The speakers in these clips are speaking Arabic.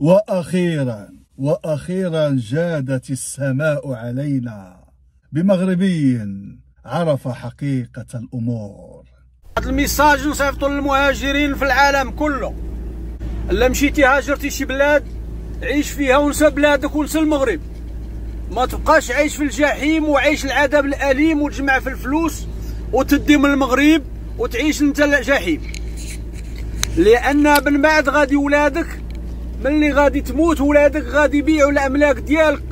واخيرا واخيرا جادت السماء علينا بمغربي عرف حقيقه الامور هذا الميساج نصيفته للمهاجرين في العالم كله الا مشيتي هاجرتي شي بلاد عيش فيها ونسى بلادك ونسى المغرب ما تبقاش عايش في الجحيم وعيش العذاب الاليم وتجمع في الفلوس وتدي من المغرب وتعيش انت الجحيم لان من بعد غادي ولادك ملي غادي تموت ولادك غادي يبيعوا الاملاك ديالك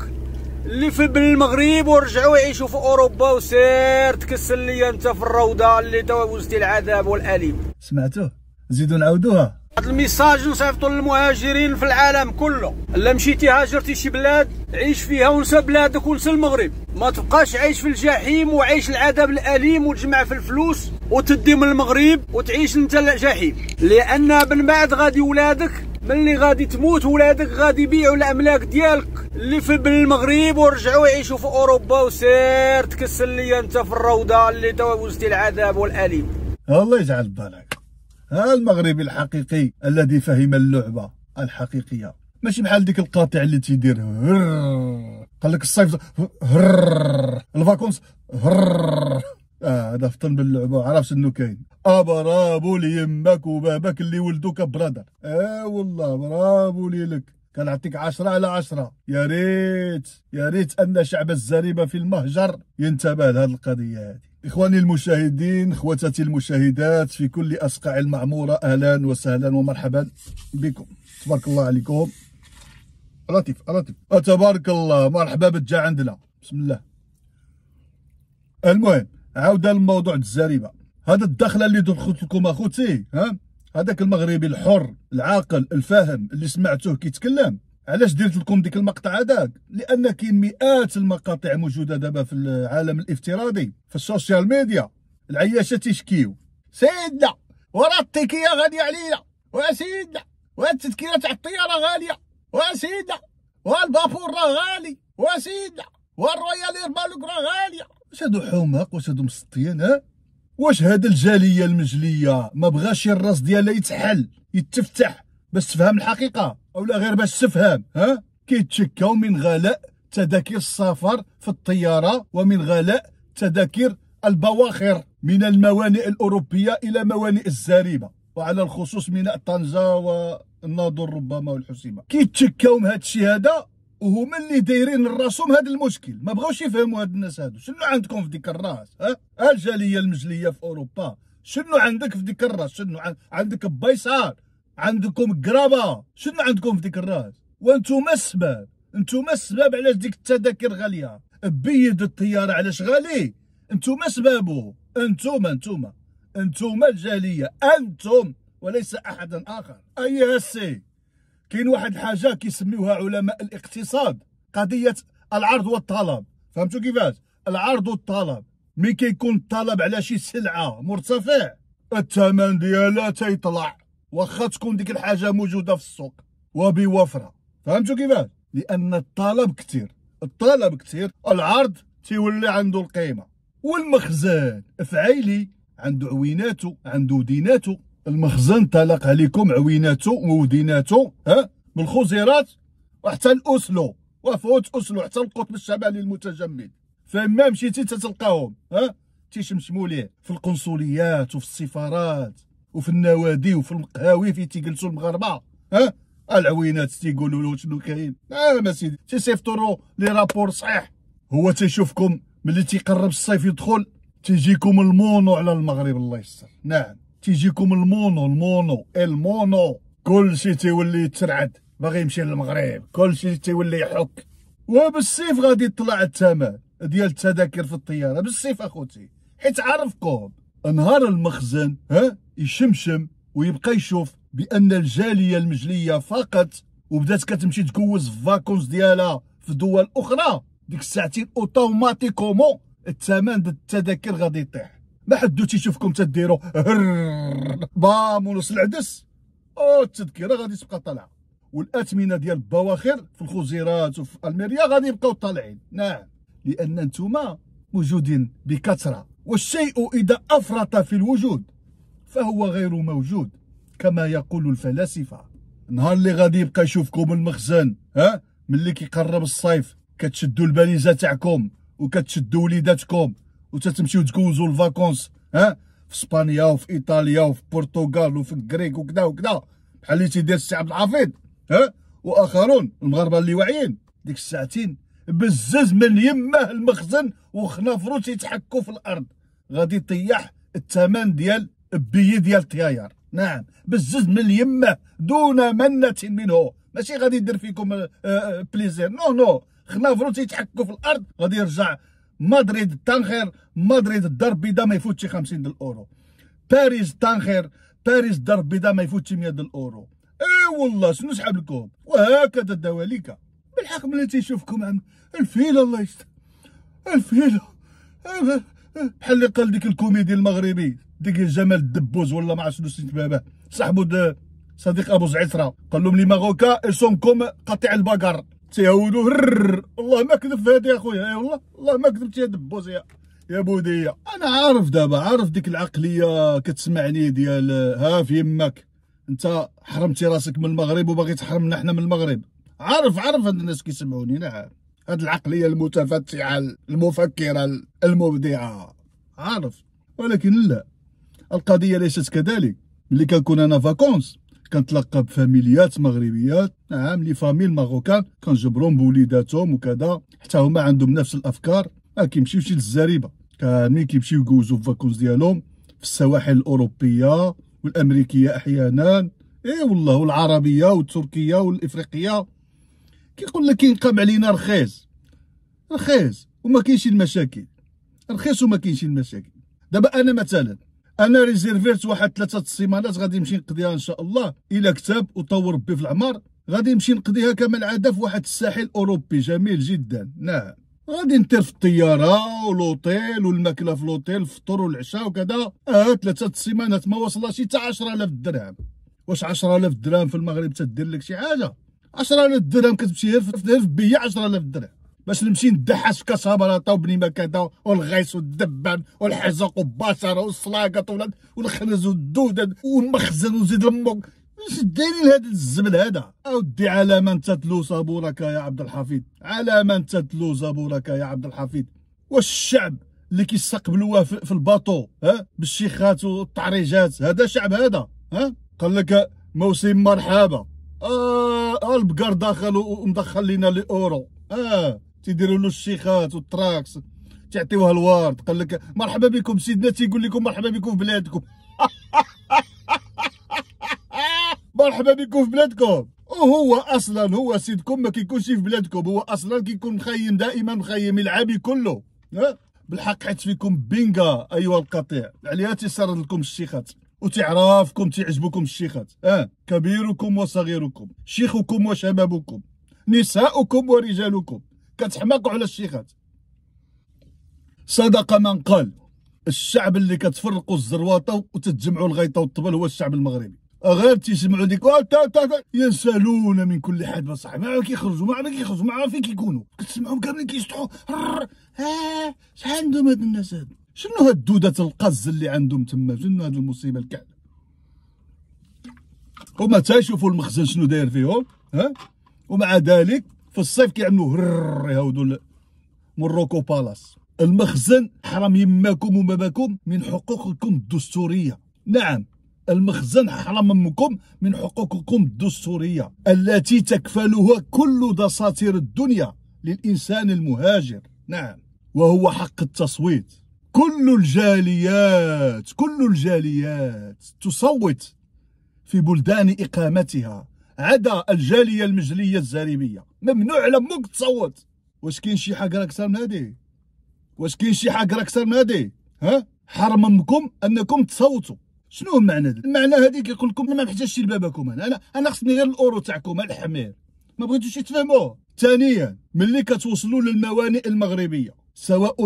اللي في بالمغرب ورجعوا يعيشوا في اوروبا وسير تكسل لي انت في الروضه اللي تجاوزتي العذاب والاليم سمعتوه زيدوا نعاودوها هذا الميساج نصيفطو للمهاجرين في العالم كله الا مشيتي هاجرتي شي بلاد عيش فيها ونسى بلادك ونسى المغرب ما تبقاش عايش في الجحيم وعيش العذاب الاليم وتجمع في الفلوس وتدي من المغرب وتعيش انت الجحيم لان من بعد غادي ولادك ملي غادي تموت ولادك غادي يبيعوا الاملاك ديالك اللي في المغرب ورجعوا يعيشوا في اوروبا وسير تكسل لي انت في الروضه اللي تجاوزتي العذاب والاليم الله يجعل بالك ها المغربي الحقيقي الذي فهم اللعبه الحقيقيه ماشي بحال ديك القاطع اللي تيدير قال لك الصيف الفاكونس اه هذا فطن باللعبه عرفت انه كاين اه برافو ليمك وبابك اللي ولدوك برادر اه والله برافو ليلك كنعطيك عشرة على عشرة يا ريت يا ريت ان شعب الزريبه في المهجر ينتبه لهذه القضيه هذه اخواني المشاهدين اخواتي المشاهدات في كل اصقاع المعموره اهلا وسهلا ومرحبا بكم تبارك الله عليكم لطيف لطيف تبارك الله مرحبا بتجا عندنا بسم الله المهم عاود الموضوع الزريبه هذا الدخله اللي دخلت لكم اخوتي ها هذاك المغربي الحر العاقل الفاهم اللي سمعتوه كيتكلم علاش درت لكم ديك المقطع هذاك لان كاين مئات المقاطع موجوده دابا في العالم الافتراضي في السوشيال ميديا العياشه تشكيو سيدنا ورا التكيه غاليه عليا وسيدنا والتذكيره تاع الطياره غاليه وسيدنا والبابور راه غالي وسيدنا والرويال ايربالوك راه غاليه واش هادو حماق واش هادو مسطيين ها واش هذا الجاليه المجليه ما بغاش الراس ديالها يتحل يتفتح باش تفهم الحقيقه اولا غير باش تفهم ها كيتشكاو من غلاء تذاكر السفر في الطياره ومن غلاء تذاكر البواخر من الموانئ الاوروبيه الى موانئ الزريبه وعلى الخصوص ميناء طنجه والناظور ربما والحسيمه كيتشكاو من هاد الشيء هذا وهما اللي دايرين الرسوم هذا المشكل ما بغاوش يفهموا هاد الناس هادو شنو عندكم في ديك الراس ها الجاليه المجليه في اوروبا شنو عندك في ديك الراس شنو عندك بيصار عندكم كرابا شنو عندكم في ديك الراس وانتم السبب انتم السبب علاش ديك التذاكر غاليه بيد الطياره علاش غالي انتم سببه انتم انتم انتم الجاليه انتم وليس احدا اخر اي هسي كاين واحد الحاجه كيسميوها علماء الاقتصاد قضيه العرض والطلب فهمتوا كيفاش العرض والطلب مي كيكون الطلب على شي سلعه مرتفع الثمن ديالها تيطلع واخا تكون ديك الحاجه موجوده في السوق وبوفره فهمتوا كيفاش لان الطلب كثير الطلب كثير العرض تيولي عنده القيمه والمخزن فعيلي عنده عويناته عنده ديناته المخزن تلق عليكم عويناته ووديناته ها من الخزيرات وحتى الاسلو وفوت اسلو حتى القطب الشمالي المتجمد فما مشيتي تتلقاهم ها تيشمشموا ليه في القنصليات وفي السفارات وفي النوادي وفي المقهاوي في تيجلسوا المغاربه ها العوينات تيقولوا له شنو كاين اه ما سيدي تيصيفطوا له لي رابور صحيح هو تيشوفكم ملي تيقرب الصيف يدخل تيجيكم المونو على المغرب الله يستر نعم تيجيكم المونو المونو المونو كلشي تيولي يترعد باغي يمشي للمغرب كلشي تيولي يحك وبالسيف غادي يطلع الثمن ديال التذاكر في الطياره بالسيف اخوتي حيت عرفكم نهار المخزن ها يشمشم ويبقى يشوف بان الجاليه المجليه فقط وبدات كتمشي تكوز فاكونس ديالها في دول اخرى ديك الساعتين اوتوماتيكومون الثمن ديال التذاكر غادي يطيح ما حدو تيشوفكم تديرو بام ونص العدس او التذكره غادي تبقى طالعه والاثمنه ديال البواخر في الخزيرات وفي الميريا غادي يبقاو طالعين نعم لان نتوما موجودين بكثره والشيء اذا افرط في الوجود فهو غير موجود كما يقول الفلاسفه نهار اللي غادي يبقى يشوفكم المخزن ها ملي كيقرب الصيف كتشدوا الباليزه تاعكم وكتشدوا وليداتكم وتتمشيو تكوزو الفاكونس ها في اسبانيا وفي ايطاليا وفي البرتغال وفي الكريك وكذا وكذا بحال اللي تيدير السي عبد الحفيظ ها واخرون المغاربه اللي واعيين ديك الساعتين بزز من يمه المخزن وخنافرو تيتحكوا في الارض غادي يطيح الثمن ديال بي ديال الطيار نعم بزز من يمه دون منة منه ماشي غادي يدير فيكم بليزير نو نو خنافرو تيتحكوا في الارض غادي يرجع مدريد تانخير مدريد الدار البيضاء ما يفوتش 50 الاورو باريس تانخير باريس الدار البيضاء ما يفوتش 100 الاورو اي والله شنو سحب لكم وهكذا الدواليكه بالحق ملي تيشوفكم عم الفيله الله يستر الفيله بحال اللي قال ديك الكوميدي المغربي ديك جمال الدبوز ولا ما شنو سميت باباه صاحبو صديق ابو زعتره قال لهم لي ماغوكا سون كوم قطيع البقر تيهودوا والله ما كذب في هذه يا خويا اي والله والله ما كذبت يا دبوس يا يا بوديه انا عارف دابا عارف ديك العقليه كتسمعني ديال ها في يمك انت حرمتي راسك من المغرب وباغي تحرمنا حنا من المغرب عارف عارف هاد الناس كيسمعوني انا نعم. عارف هاد العقليه المتفتحه المفكره المبدعه عارف ولكن لا القضيه ليست كذلك ملي كنكون انا فاكونس كنتلقى بفاميليات مغربيات نعم لي فاميل ماروكان كنجبرهم بوليداتهم وكذا حتى هما عندهم نفس الافكار ما أه، كيمشيوش للزريبه كاملين كيمشيو يجوزوا فاكونس ديالهم في السواحل الاوروبيه والامريكيه احيانا اي والله والعربيه والتركيه والافريقيه كيقول لك ينقم علينا رخيص رخيص وما كاينش المشاكل رخيص وما كاينش المشاكل دابا انا مثلا انا ريزيرفيت واحد ثلاثه السيمانات غادي نمشي نقضيها ان شاء الله الى كتاب وطور ربي في العمر غادي نمشي نقضيها كما العاده في واحد الساحل اوروبي جميل جدا نعم غادي نطير في الطياره ولوطيل والماكله في لوطيل الفطور والعشاء وكذا اه ثلاثه السيمانات ما وصلش حتى 10000 درهم واش 10000 درهم في المغرب تدير لك شي حاجه 10000 درهم كتمشي في بيه 10000 درهم باش نمشي ندحس في كاس هبراطه وبني مكادا والغيس والدبان والحزق والبصره والصلاقط والخرز والدودد والمخزن وزيد الموك اش دايرين لهذا الزبل هذا اودي على من تتلو صبورك يا عبد الحفيظ على من تتلو صبورك يا عبد الحفيظ والشعب اللي كيستقبلوها في الباطو ها بالشيخات والتعريجات هذا شعب هذا ها قال لك موسم مرحبا آه البقر داخل ومدخل لنا الاورو اه تيديروا له الشيخات والتراكس تعطيوها الورد قال لك مرحبا بكم سيدنا تيقول لكم مرحبا بكم في بلادكم مرحبا بكم في بلادكم وهو اصلا هو سيدكم ما كيكونش في بلادكم هو اصلا كيكون مخيم دائما مخيم العابي كله بالحق حيت فيكم بينغا ايها القطيع عليها تيسرد لكم الشيخات وتعرفكم تعجبكم الشيخات اه كبيركم وصغيركم شيخكم وشبابكم نساؤكم ورجالكم كتحماقوا على الشيخات صدق من قال الشعب اللي كتفرقوا الزرواطه وتتجمعوا الغيطه والطبل هو الشعب المغربي غير تيسمعوا ديك ينسالون من كل حد بصح ما كيخرجوا ما كيخرجوا ما فين كيكونوا كتسمعهم كاملين كيشطحوا ها شحال عندهم هاد الناس هاد شنو هاد الدودة القز اللي عندهم تما شنو هاد المصيبه الكعبه هما تيشوفوا المخزن شنو داير فيهم ها ومع ذلك في الصيف كيعملوا يهودوا موروكو بالاس المخزن حرام يماكم وما باكم من حقوقكم الدستوريه نعم المخزن حرام منكم من حقوقكم الدستوريه التي تكفلها كل دساتير الدنيا للانسان المهاجر نعم وهو حق التصويت كل الجاليات كل الجاليات تصوت في بلدان اقامتها عدا الجاليه المجليه الزاربيه ممنوع على امك تصوت واش كاين شي حاجه اكثر من هذه واش كاين شي حاجه اكثر من هذه ها حرم امكم انكم تصوتوا شنو المعنى هذا المعنى هذه كيقول لكم ما محتاجش لباباكم انا انا خصني غير الاورو تاعكم الحمير ما بغيتوش تفهموه ثانيا ملي كتوصلوا للموانئ المغربيه سواء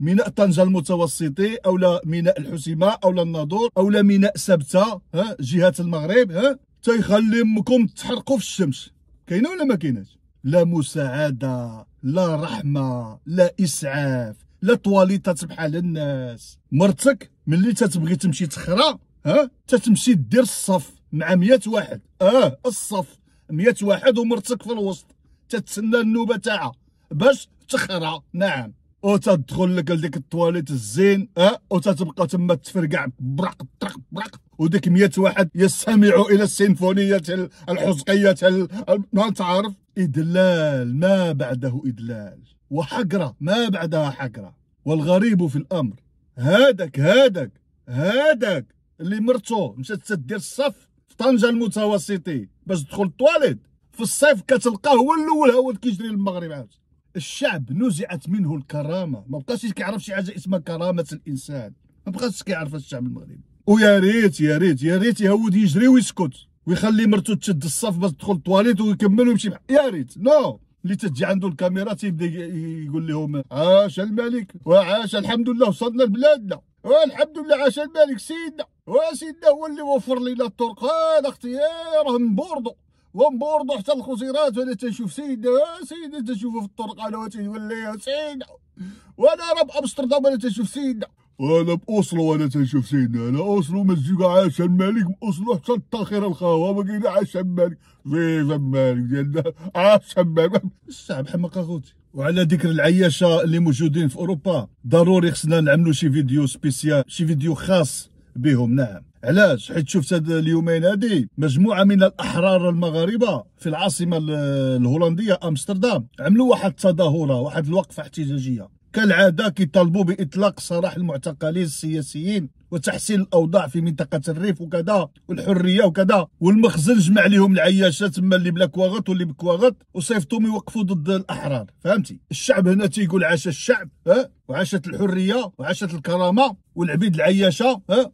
ميناء طنجه المتوسطي او لا ميناء الحسيمه او لا الناظور او لا ميناء سبته ها جهه المغرب ها تيخلي امكم تحرقوا في الشمس كاينه ولا ما كاينش لا مساعدة لا رحمة لا إسعاف لا طواليطات بحال الناس مرتك ملي تتبغي تمشي تخرى ها تتمشي دير الصف مع مية واحد اه الصف مية واحد ومرتك في الوسط تتسنى النوبة تاعها باش تخرى نعم وتدخل لك لديك التواليت الزين اه وتتبقى تما تفرقع برق طرق برق وديك 100 واحد يستمع الى السيمفونيه الحزقيه ما تعرف ادلال ما بعده ادلال وحقره ما بعدها حقره والغريب في الامر هذاك هذاك هذاك اللي مرته مشات تدير الصف في طنجه المتوسطي باش تدخل التواليت في الصيف كتلقاه هو الاول هو اللي كيجري للمغرب عاوتاني الشعب نزعت منه الكرامه ما بقاش كيعرف شي حاجه اسمها كرامه الانسان ما بقاش كيعرف الشعب المغربي ويا ريت يا ريت يا ريت يهود يجري ويسكت ويخلي مرته تشد الصف باش تدخل الطواليت ويكمل ويمشي يا ريت نو اللي تجي عنده الكاميرا تيبدا يقول لهم عاش الملك وعاش الحمد لله وصلنا لبلادنا والحمد لله عاش الملك سيدنا وسيدنا هو اللي وفر لنا الطرقان اختي راهم بوردو ومبورضو حتى الخزيرات وانا تنشوف سيدنا سيدنا تنشوفو في الطرق انا وتنولي سيدنا وانا راه بامستردام انا تنشوف سيدنا وانا باوسلو وانا تنشوف سيدنا انا اوسلو مزيكا عايش الملك باوسلو حتى التاخير الخاوه ما عايش الملك فيفا الملك ديالنا عايش الملك الشعب حماق اخوتي وعلى ذكر العياشه اللي موجودين في اوروبا ضروري خصنا نعملوا شي فيديو سبيسيال شي فيديو خاص بهم نعم علاش حيت شفت هاد اليومين هادي مجموعه من الاحرار المغاربه في العاصمه الهولنديه امستردام عملوا واحد التظاهره واحد الوقفه احتجاجيه كالعاده كيطالبوا باطلاق سراح المعتقلين السياسيين وتحسين الاوضاع في منطقه الريف وكذا والحريه وكذا والمخزن جمع لهم العياشات تما اللي بلا كواغط واللي بكواغط وصيفطهم يوقفوا ضد الاحرار فهمتي الشعب هنا تيقول عاش الشعب ها وعاشت الحريه وعاشت الكرامه والعبيد العياشه ها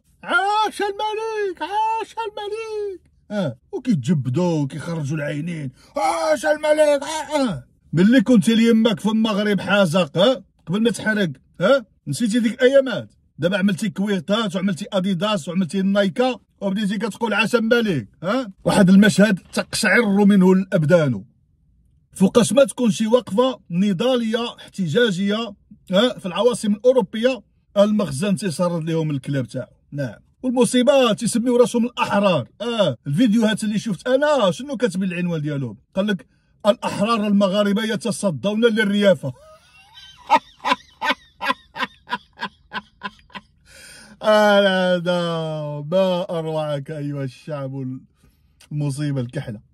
عاش الملك عاش الملك اه وكيتجبدوا وكيخرجوا العينين عاش الملك اه, آه. ملي كنت ليماك في المغرب حازق ها آه، قبل ما تحرق ها آه، نسيتي ديك ايامات دابا عملتي كويرتات وعملتي اديداس وعملتي النايكا وبديتي كتقول عاش الملك ها واحد المشهد تقشعر منه الابدان فوقاش ما تكون شي وقفه نضاليه احتجاجيه ها في العواصم الاوروبيه المخزن تيسرد لهم الكلاب تاعو نعم والمصيبات يسميو راسهم الاحرار اه الفيديوهات اللي شفت انا شنو كاتب العنوان ديالهم قال لك الاحرار المغاربه يتصدون للريافه هذا ما اروعك ايها الشعب المصيبه الكحله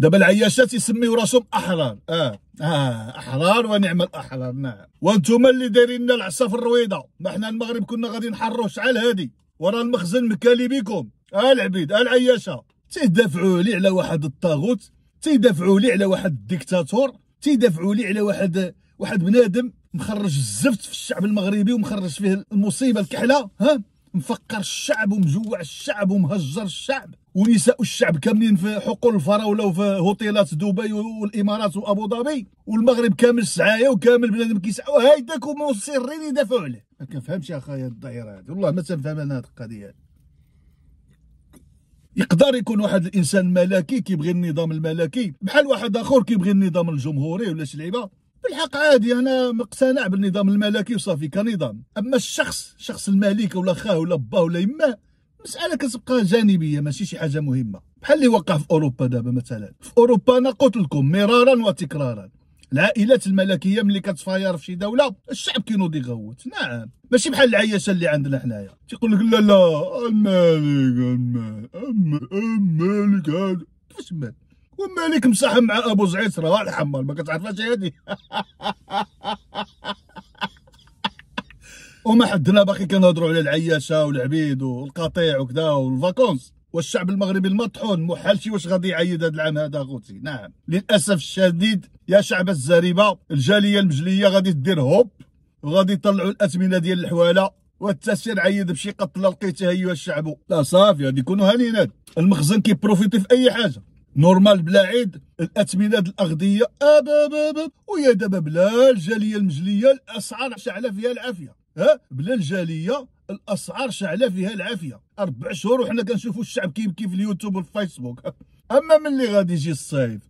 دابا العياشات يسميو راسهم احرار اه اه احرار ونعم الاحرار نعم وانتم اللي دايرين لنا العصا في الرويضه ما حنا المغرب كنا غادي نحروا شحال هادي ورا المخزن مكالي بكم اه العبيد اه العياشه تيدافعوا لي على واحد الطاغوت تيدافعوا لي على واحد الديكتاتور تيدافعوا لي على واحد واحد بنادم مخرج الزفت في الشعب المغربي ومخرج فيه المصيبه الكحله ها مفكر الشعب ومجوع الشعب ومهجر الشعب ونساء الشعب كاملين في حقول الفراوله وفي هوتيلات دبي والامارات وابو ظبي والمغرب كامل السعايه وكامل بنادم كيسعوا هيداك هما السرين يدافعوا عليه ما كنفهمش اخايا الدائره هذه والله ما تنفهم انا هذه القضيه يقدر يكون واحد الانسان ملكي كيبغي النظام الملكي بحال واحد اخر كيبغي النظام الجمهوري ولا شي لعيبه بالحق عادي انا مقتنع بالنظام الملكي وصافي كنظام اما الشخص شخص الملك ولا خاه ولا باه ولا يماه مساله كتبقى جانبيه ماشي شي حاجه مهمه بحال اللي وقع في اوروبا دابا مثلا في اوروبا انا قلت لكم مرارا وتكرارا العائلات الملكيه ملي كتفاير في شي دوله الشعب كينوض يغوت نعم ماشي بحال العياشه اللي عندنا حنايا تيقول لك لا لا الملك الملك الملك هذا كيفاش الملك والملك مصاحب مع ابو زعيس راه الحمر ما كتعرفهاش هذه وما حدنا باقي كنهضروا على العياشه والعبيد والقطيع وكذا والفاكونس والشعب المغربي المطحون محال شي واش غادي يعيد هذا العام هذا غوتي نعم للاسف الشديد يا شعب الزريبه الجاليه المجليه غادي دير هوب وغادي يطلعوا الاثمنه ديال الحواله والتسير عيد بشي قتله لقيتها ايها الشعب لا صافي غادي يكونوا هانينا المخزن كيبروفيتي في اي حاجه نورمال بلا عيد الاثمنه الاغذيه ابا ويا دابا بلا الجاليه المجليه الاسعار شعله فيها العافيه ها بلا الجاليه الاسعار شاعله فيها العافيه اربع شهور وحنا كنشوفوا الشعب كيبكي في اليوتيوب والفيسبوك اما ملي غادي يجي الصيف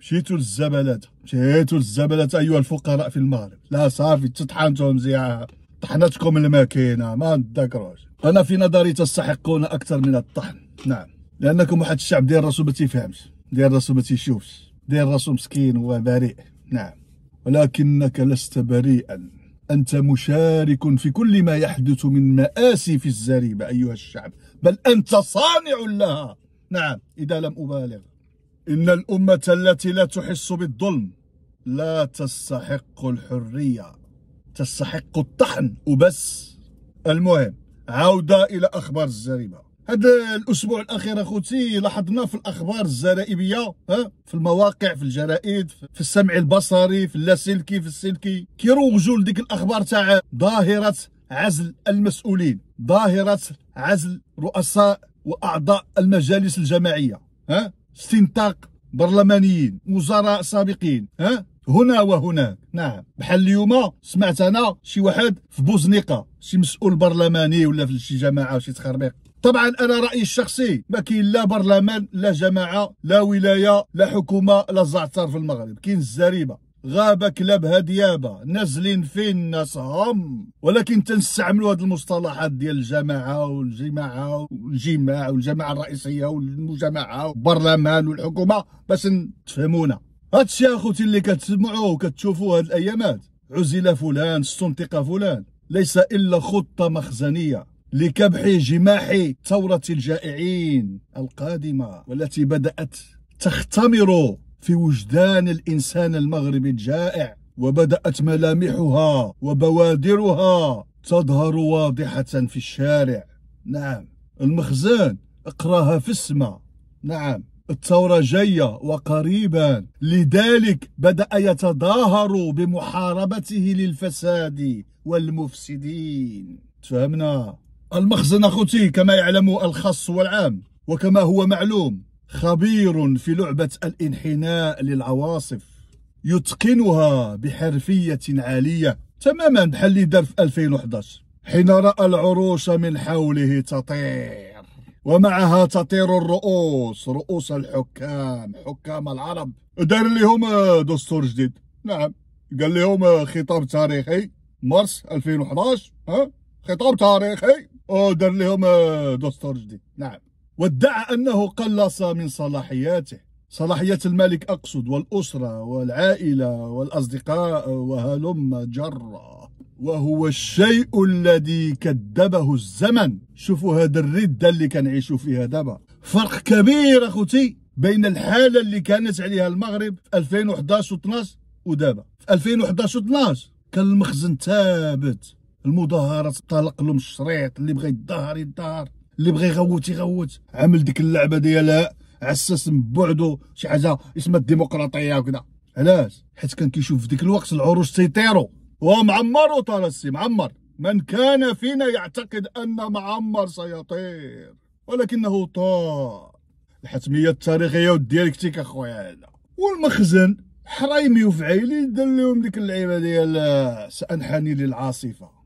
مشيتوا للزبلات مشيتوا للزبلات ايها الفقراء في المغرب لا صافي تطحنتوا زيعه طحنتكم الماكينه ما نتذكروش انا في نظري تستحقون اكثر من الطحن نعم لانكم واحد الشعب ديال راسو ما تيفهمش ديال راسو ما تيشوفش ديال راسو مسكين وبريء نعم ولكنك لست بريئا أنت مشارك في كل ما يحدث من مآسي في الزريبة أيها الشعب بل أنت صانع لها نعم إذا لم أبالغ إن الأمة التي لا تحس بالظلم لا تستحق الحرية تستحق الطحن وبس المهم عودة إلى أخبار الزريبة هذا الاسبوع الاخير اخوتي لاحظنا في الاخبار الزرائبيه ها في المواقع في الجرائد في السمع البصري في اللاسلكي في السلكي كيروجوا لديك الاخبار تاع ظاهره عزل المسؤولين ظاهره عزل رؤساء واعضاء المجالس الجماعيه ها استنطاق برلمانيين وزراء سابقين ها هنا وهناك نعم بحال اليوم سمعت انا شي واحد في بوزنيقه شي مسؤول برلماني ولا في شي جماعه شي تخربيق طبعا انا رايي الشخصي ما كاين لا برلمان لا جماعه لا ولايه لا حكومه لا زعتر في المغرب كاين الزريبه غابة كلابها ديابة نازلين فين الناس هم ولكن تنستعملوا هاد المصطلحات ديال الجماعة والجماعة والجماع والجماعة الرئيسية والمجمعة والبرلمان والحكومة باش تفهمونا هادشي اخوتي اللي كتسمعوه وكتشوفوا هاد الايامات عزل فلان استنطق فلان ليس الا خطة مخزنية لكبح جماح ثورة الجائعين القادمة والتي بدأت تختمر في وجدان الإنسان المغربي الجائع وبدأت ملامحها وبوادرها تظهر واضحة في الشارع نعم المخزن اقراها في السماء نعم الثورة جاية وقريبا لذلك بدأ يتظاهر بمحاربته للفساد والمفسدين تفهمنا المخزن أخوتي كما يعلم الخاص والعام وكما هو معلوم خبير في لعبة الانحناء للعواصف يتقنها بحرفية عالية تماما بحال اللي دار في 2011 حين رأى العروش من حوله تطير ومعها تطير الرؤوس رؤوس الحكام حكام العرب دار لهم آه، دستور جديد نعم قال لهم آه، خطاب تاريخي مارس 2011 ها خطاب تاريخي أو دار لهم آه، دستور جديد نعم وادعى أنه قلص من صلاحياته صلاحيات الملك أقصد والأسرة والعائلة والأصدقاء وهلم جرا وهو الشيء الذي كذبه الزمن شوفوا هذا الردة اللي كنعيشوا فيها دابا فرق كبير أخوتي بين الحالة اللي كانت عليها المغرب في 2011 و12 ودابا في 2011 و12 كان المخزن ثابت المظاهرات لهم الشريط اللي بغى يتظاهر يتظاهر اللي بغى يغوت يغوت عمل ديك اللعبه ديالها عساس من بعده شي حاجه اسمها الديمقراطيه وكذا علاش حيت كان كيشوف في ديك الوقت العروش تيطيروا ومعمر ترى السي معمر من كان فينا يعتقد ان معمر سيطير ولكنه طار الحتميه التاريخيه والديالكتيك اخويا هذا والمخزن حرايمي وفعيلي دار لهم ديك اللعيبه ديال سانحني للعاصفه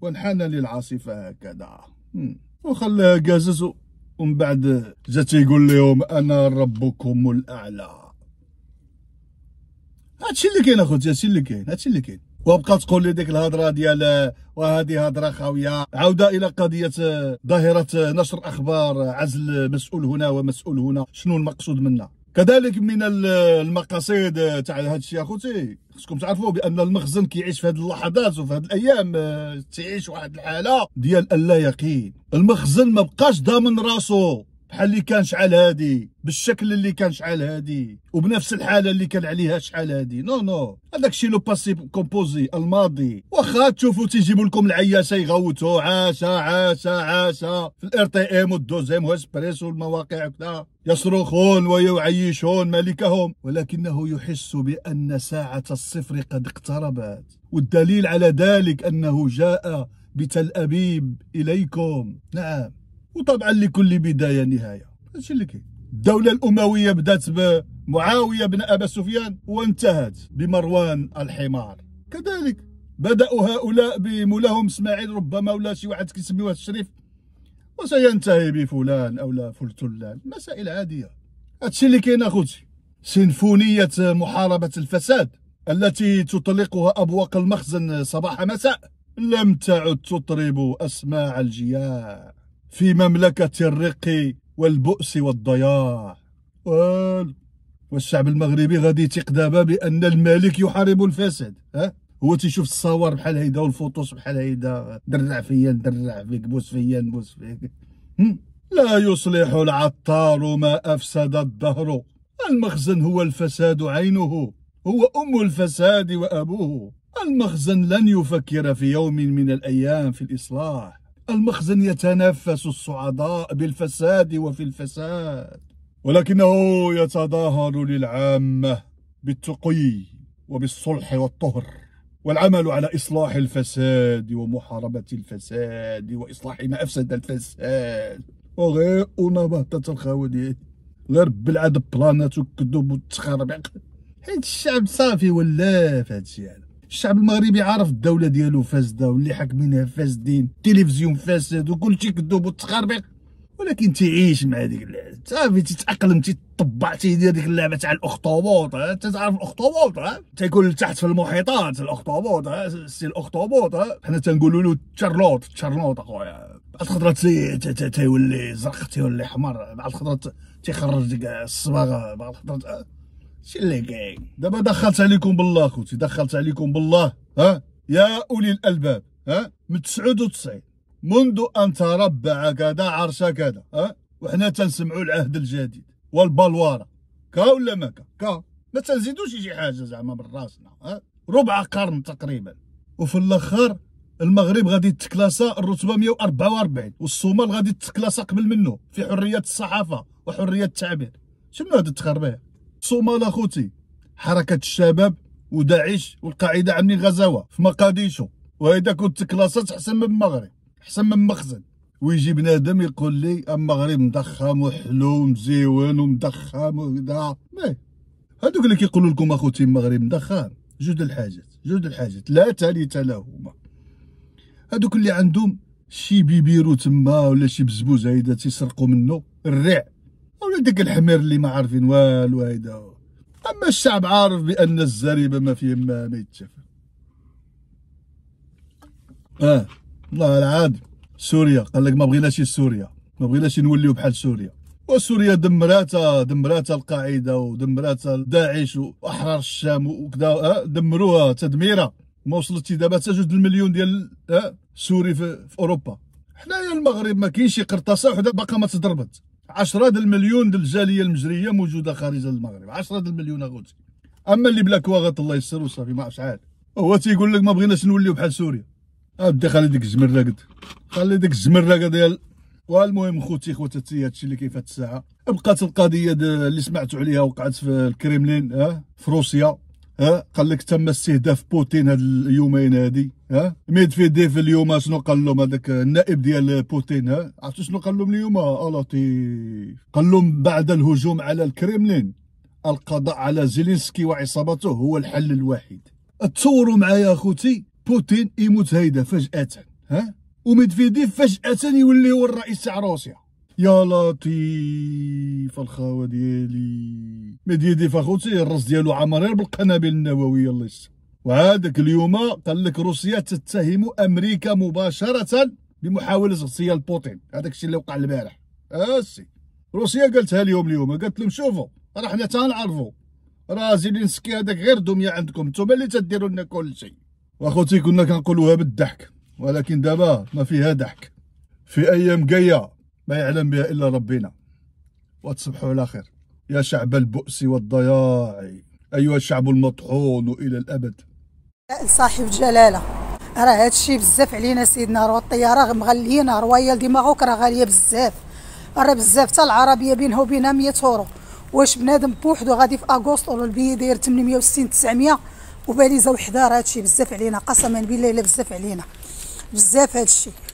وانحنى للعاصفة هكذا وخلاها قازز ومن بعد جات يقول لهم انا ربكم الاعلى هادشي اللي كاين اخوتي هادشي اللي كاين هادشي اللي كاين وبقى تقول لي ديك الهضره ديال وهذه هضره خاويه عوده الى قضيه ظاهره نشر اخبار عزل مسؤول هنا ومسؤول هنا شنو المقصود منها كذلك من المقاصد تاع هذا الشيء اخوتي خصكم تعرفوا بان المخزن كيعيش في هذه اللحظات وفي هذه الايام آه، تعيش واحد الحاله ديال اللا يقين المخزن ما بقاش ضامن راسو بحال اللي كان شحال هادي بالشكل اللي كان شحال هادي وبنفس الحاله اللي كان عليها شحال هادي نو نو هذاك الشيء لو باسي كومبوزي الماضي واخا تشوفوا تيجيبوا لكم العياسه يغوتوا عاشا عاشا عاشا في الار تي ام والدوزيم واسبريس والمواقع كذا يصرخون ويعيشون ملكهم ولكنه يحس بان ساعه الصفر قد اقتربت والدليل على ذلك انه جاء بتل ابيب اليكم نعم وطبعا لكل بدايه نهايه هادشي اللي كاين الدوله الامويه بدات بمعاويه بن ابا سفيان وانتهت بمروان الحمار كذلك بداوا هؤلاء بمولاهم اسماعيل ربما ولا شي واحد كيسميوه الشريف وسينتهي بفلان او لا فلتلان مسائل عاديه هادشي اللي كاين اخوتي سينفونيه محاربه الفساد التي تطلقها ابواق المخزن صباح مساء لم تعد تطرب اسماع الجياع في مملكة الرق والبؤس والضياع والشعب المغربي غادي يثق دابا بان الملك يحارب الفساد ها هو تيشوف الصور بحال هيدا والفوتوس بحال هيدا درع فيا درع فيك بوس فيا نبوس فيك لا يصلح العطار ما افسد الدهر المخزن هو الفساد عينه هو ام الفساد وابوه المخزن لن يفكر في يوم من الايام في الاصلاح المخزن يتنفس الصعداء بالفساد وفي الفساد ولكنه يتظاهر للعامة بالتقي وبالصلح والطهر والعمل على إصلاح الفساد ومحاربة الفساد وإصلاح ما أفسد الفساد وغير نباتة الخاودية غير بالعدب بلانات وكذب وتخربق حيت الشعب صافي ولا في هادشي يعني. الشعب المغربي عارف الدوله ديالو فاسده واللي حاكمينها فاسدين التلفزيون فاسد وكلشي كذوب وتخربيق ولكن تعيش مع اللعبة صافي تتاقلم تطبع تيدير ديك اللعبه تاع الاخطبوط انت تعرف الاخطبوط تيكون تحت في المحيطات الاخطبوط سي الاخطبوط حنا تنقولوا له تشرلوط تشرلوط اخويا بعد الخضره تيولي زرق تيولي حمر بعد الخضره تيخرج الصباغه بعد الخضره شي اللي كاين دابا دخلت عليكم بالله خوتي دخلت عليكم بالله ها يا اولي الالباب ها من 99 منذ ان تربع كذا عرش كذا ها وحنا تنسمعوا العهد الجديد والبلواره كا ولا ما كا كا ما تنزيدوش شي حاجه زعما من راسنا ها ربع قرن تقريبا وفي الاخر المغرب غادي تكلاسا الرتبه 144 والصومال غادي تكلاسا قبل منه في حريه الصحافه وحريه التعبير شنو هذا التخربيق الصومال اخوتي حركه الشباب وداعش والقاعده عاملين غزاوه في مقاديشو وهذا كنت كلاصات احسن من المغرب احسن من مخزن ويجي بنادم يقول لي المغرب مضخم وحلو ومزيون ومضخم وكذا هذوك إيه. اللي كيقولوا لكم اخوتي المغرب مضخم جد الحاجات جد الحاجات لا ثالث لهما هذوك اللي عندهم شي بيبيرو تما ولا شي بزبوز هيدا تيسرقوا منه الريع ولا داك الحمير اللي ما عارفين والو هيدا اما الشعب عارف بان الزريبه ما فيه ما, ما يتشاف اه الله العظيم سوريا قال لك ما بغيناش سوريا ما بغيناش نوليو بحال سوريا وسوريا دمراتها دمراتها القاعده ودمراتها داعش واحرار الشام وكذا آه، دمروها تدميره ما وصلتي دابا حتى جوج المليون ديال آه، سوري في, في اوروبا حنايا المغرب ما كاينش قرطاسه وحده باقا ما تضربت 10 المليون ديال الجاليه المجريه موجوده خارج المغرب 10 المليون اخوتي اما اللي بلا كواغط الله يسر وصافي ما عرفتش عاد هو تيقول لك ما بغيناش نوليو بحال سوريا ابدا آه، خلي ديك الزمره قد خلي ديك الزمره ديال والمهم خوتي خواتاتي هادشي اللي كيف هاد الساعه بقات القضيه اللي سمعتوا عليها وقعت في الكريملين اه في روسيا ها قال لك تم استهداف بوتين هاد اليومين هادي ها ميدفيديف اليوم شنو قال لهم هذاك النائب ديال بوتين ها عرفتوا شنو قال لهم اليوم آه، لطيف قال لهم بعد الهجوم على الكريملين القضاء على زيلينسكي وعصابته هو الحل الوحيد تصوروا معايا اخوتي بوتين يموت هيدا فجأة ها وميدفيديف فجأة يولي هو الرئيس تاع روسيا يا لطيف الخاوه ديالي ما ديدي اخوتي الراس ديالو عمرير بالقنابل النوويه الله يسر وهذاك اليوم قال لك روسيا تتهم امريكا مباشره بمحاوله اغتيال بوتين هذاك الشيء اللي وقع البارح اسي آه، روسيا قالتها اليوم اليوم قالت لهم شوفوا راه حنا تنعرفوا راه زيلينسكي هذاك غير دميه عندكم انتم اللي تديروا لنا كل شيء واخوتي كنا كنقولوها بالضحك ولكن دابا ما فيها ضحك في ايام جايه ما يعلم بها إلا ربنا وتصبحوا على خير يا شعب البؤس والضياع أيها الشعب المطحون إلى الأبد صاحب الجلالة راه هادشي بزاف علينا سيدنا راه الطيارة مغلينا رويال ماروك راه غالية بزاف راه بزاف حتى العربية بينها وبينها 100 يورو واش بنادم بوحدو غادي في اغوست ولا البي داير 860 900 وباليزه وحده راه هادشي بزاف علينا قسما بالله الا بزاف علينا بزاف هادشي